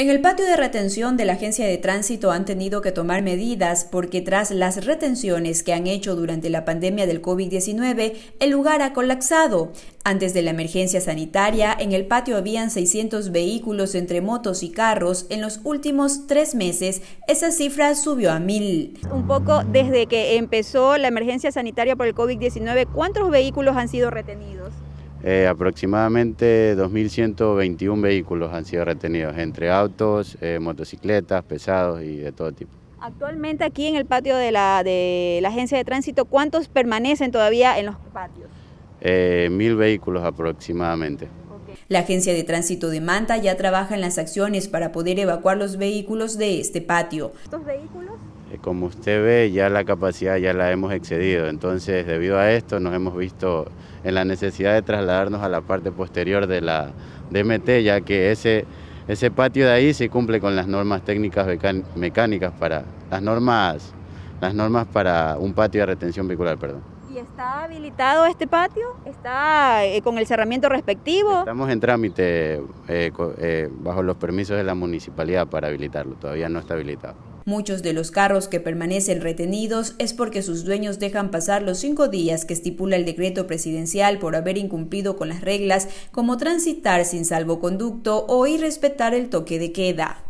En el patio de retención de la Agencia de Tránsito han tenido que tomar medidas porque tras las retenciones que han hecho durante la pandemia del COVID-19, el lugar ha colapsado. Antes de la emergencia sanitaria, en el patio habían 600 vehículos entre motos y carros. En los últimos tres meses, esa cifra subió a mil. Un poco desde que empezó la emergencia sanitaria por el COVID-19, ¿cuántos vehículos han sido retenidos? Eh, aproximadamente 2.121 vehículos han sido retenidos, entre autos, eh, motocicletas, pesados y de todo tipo. Actualmente aquí en el patio de la, de la agencia de tránsito, ¿cuántos permanecen todavía en los patios? Eh, mil vehículos aproximadamente. La Agencia de Tránsito de Manta ya trabaja en las acciones para poder evacuar los vehículos de este patio. ¿Estos vehículos? Eh, como usted ve, ya la capacidad ya la hemos excedido, entonces debido a esto nos hemos visto en la necesidad de trasladarnos a la parte posterior de la DMT, ya que ese, ese patio de ahí se cumple con las normas técnicas mecánicas para las normas, las normas para un patio de retención vehicular, perdón. ¿Y está habilitado este patio? ¿Está eh, con el cerramiento respectivo? Estamos en trámite eh, eh, bajo los permisos de la municipalidad para habilitarlo, todavía no está habilitado. Muchos de los carros que permanecen retenidos es porque sus dueños dejan pasar los cinco días que estipula el decreto presidencial por haber incumplido con las reglas como transitar sin salvoconducto o irrespetar el toque de queda.